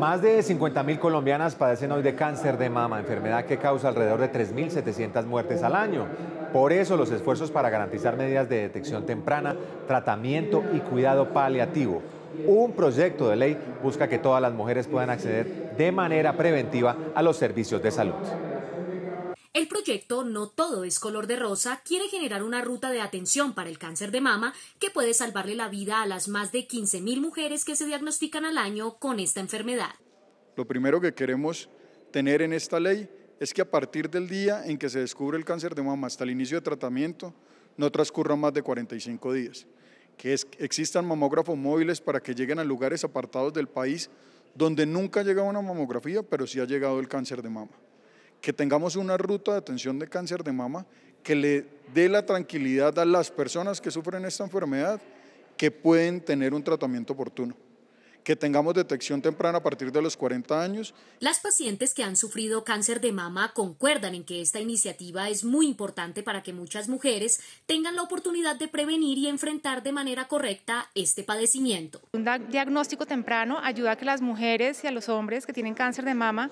Más de 50.000 colombianas padecen hoy de cáncer de mama, enfermedad que causa alrededor de 3.700 muertes al año. Por eso los esfuerzos para garantizar medidas de detección temprana, tratamiento y cuidado paliativo. Un proyecto de ley busca que todas las mujeres puedan acceder de manera preventiva a los servicios de salud. El proyecto No Todo es Color de Rosa quiere generar una ruta de atención para el cáncer de mama que puede salvarle la vida a las más de 15.000 mujeres que se diagnostican al año con esta enfermedad. Lo primero que queremos tener en esta ley es que a partir del día en que se descubre el cáncer de mama hasta el inicio de tratamiento no transcurran más de 45 días, que existan mamógrafos móviles para que lleguen a lugares apartados del país donde nunca ha llegado una mamografía, pero sí ha llegado el cáncer de mama que tengamos una ruta de atención de cáncer de mama que le dé la tranquilidad a las personas que sufren esta enfermedad que pueden tener un tratamiento oportuno que tengamos detección temprana a partir de los 40 años. Las pacientes que han sufrido cáncer de mama concuerdan en que esta iniciativa es muy importante para que muchas mujeres tengan la oportunidad de prevenir y enfrentar de manera correcta este padecimiento. Un diagnóstico temprano ayuda a que las mujeres y a los hombres que tienen cáncer de mama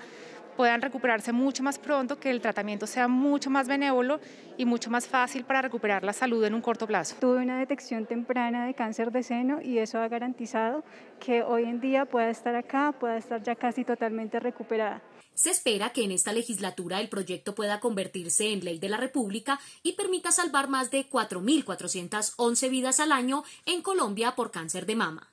puedan recuperarse mucho más pronto, que el tratamiento sea mucho más benévolo y mucho más fácil para recuperar la salud en un corto plazo. Tuve una detección temprana de cáncer de seno y eso ha garantizado que hoy en día pueda estar acá, pueda estar ya casi totalmente recuperada. Se espera que en esta legislatura el proyecto pueda convertirse en ley de la República y permita salvar más de 4.411 vidas al año en Colombia por cáncer de mama.